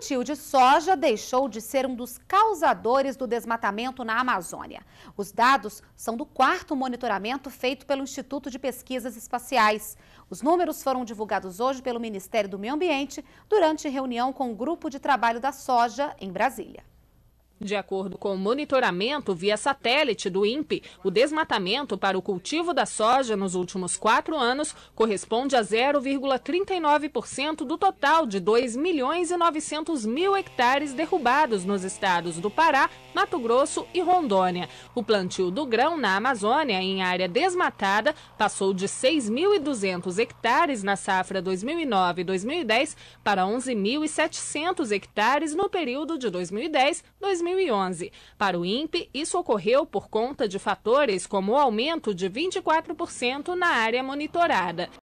plantio de soja deixou de ser um dos causadores do desmatamento na Amazônia. Os dados são do quarto monitoramento feito pelo Instituto de Pesquisas Espaciais. Os números foram divulgados hoje pelo Ministério do Meio Ambiente durante reunião com o um Grupo de Trabalho da Soja em Brasília. De acordo com o monitoramento via satélite do INPE, o desmatamento para o cultivo da soja nos últimos quatro anos corresponde a 0,39% do total de 2 milhões e 900 mil hectares derrubados nos estados do Pará, Mato Grosso e Rondônia. O plantio do grão na Amazônia, em área desmatada, passou de 6.200 hectares na safra 2009-2010 para 11.700 hectares no período de 2010-2010. 2011. Para o INPE, isso ocorreu por conta de fatores como o aumento de 24% na área monitorada.